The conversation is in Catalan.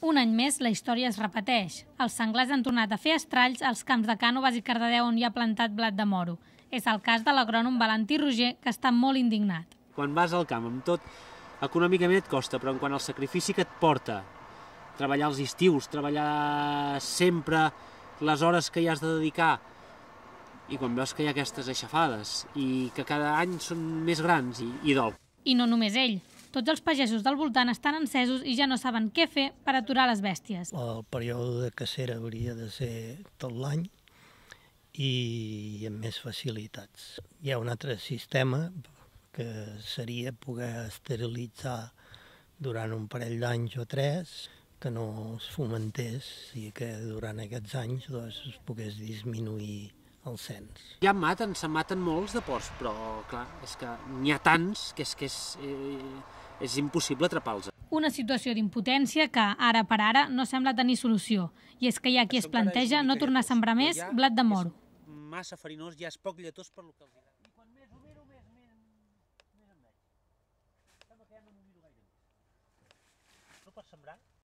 Un any més, la història es repeteix. Els senglars han tornat a fer estralls als camps de Cànovas i Cardedeu on hi ha plantat blat de moro. És el cas de l'agrònom Valentí Roger, que està molt indignat. Quan vas al camp amb tot, econòmicament et costa, però en quant al sacrifici que et porta, treballar els estius, treballar sempre les hores que hi has de dedicar, i quan veus que hi ha aquestes aixafades i que cada any són més grans i, i dol. I no només ell, tots els pagesos del voltant estan encesos i ja no saben què fer per aturar les bèsties. El període de cacera hauria de ser tot l'any i amb més facilitats. Hi ha un altre sistema que seria poder esterilitzar durant un parell d'anys o tres que no es fomentés i que durant aquests anys doncs, es pogués disminuir el cens. Ja maten, se maten molts de porcs, però clar, és que n'hi ha tants que és que és, eh, és impossible atrapar-los. Una situació d'impotència que, ara per ara, no sembla tenir solució. I és que hi ha qui es planteja no tornar a sembrar més blat de moro. Massa farinós, ja és poc lletós per lo que els agrada. sembrar